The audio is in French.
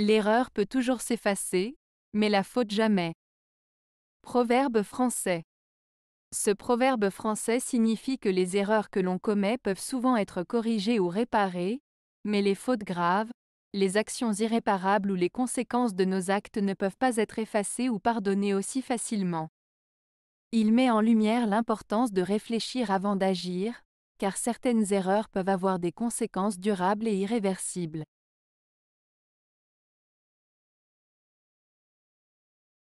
L'erreur peut toujours s'effacer, mais la faute jamais. Proverbe français. Ce proverbe français signifie que les erreurs que l'on commet peuvent souvent être corrigées ou réparées, mais les fautes graves, les actions irréparables ou les conséquences de nos actes ne peuvent pas être effacées ou pardonnées aussi facilement. Il met en lumière l'importance de réfléchir avant d'agir, car certaines erreurs peuvent avoir des conséquences durables et irréversibles.